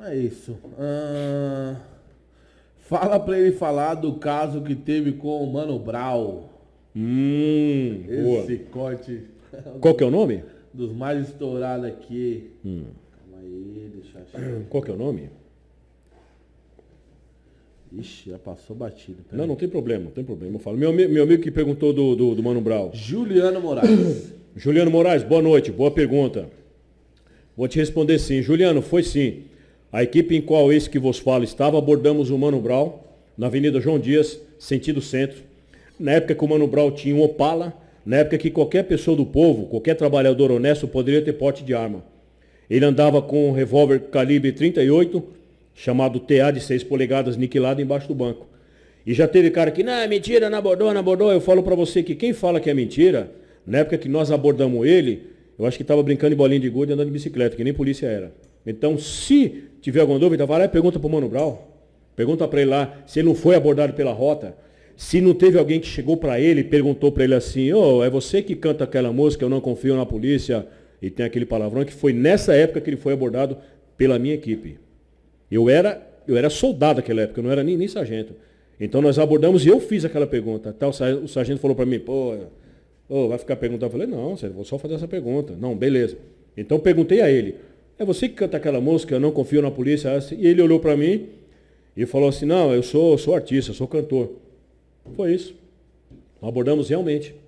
É isso. fala pra ele falar do caso que teve com o Mano Brau. Hum, Esse boa. corte. Qual que é o nome? Dos mais estourados aqui. Hum. Calma aí, deixa eu achar. Qual que é o nome? Ixi, já passou batido. não, aí. não tem problema, não tem problema. Eu falo. Meu, meu amigo que perguntou do, do, do Mano Brau. Juliano Moraes. Juliano Moraes, boa noite, boa pergunta. Vou te responder sim. Juliano, foi sim. A equipe em qual esse que vos fala estava, abordamos o Mano Brau na Avenida João Dias, sentido centro. Na época que o Mano Brau tinha um Opala, na época que qualquer pessoa do povo, qualquer trabalhador honesto poderia ter porte de arma. Ele andava com um revólver calibre 38, chamado TA de 6 polegadas, niquilado embaixo do banco. E já teve cara que, não, é mentira, não abordou, não abordou. Eu falo para você que quem fala que é mentira, na época que nós abordamos ele, eu acho que estava brincando de bolinha de gude andando de bicicleta, que nem polícia era. Então, se tiver alguma dúvida, vai lá e pergunta para o Mano Brown. Pergunta para ele lá se ele não foi abordado pela rota. Se não teve alguém que chegou para ele e perguntou para ele assim, oh, é você que canta aquela música, eu não confio na polícia, e tem aquele palavrão, que foi nessa época que ele foi abordado pela minha equipe. Eu era, eu era soldado naquela época, eu não era nem, nem sargento. Então nós abordamos e eu fiz aquela pergunta. Até o sargento falou para mim, pô, oh, vai ficar perguntando. Eu falei, não, vou só fazer essa pergunta. Não, beleza. Então perguntei a ele. É você que canta aquela música, eu não confio na polícia. E ele olhou para mim e falou assim, não, eu sou, sou artista, eu sou cantor. Foi isso. Abordamos realmente.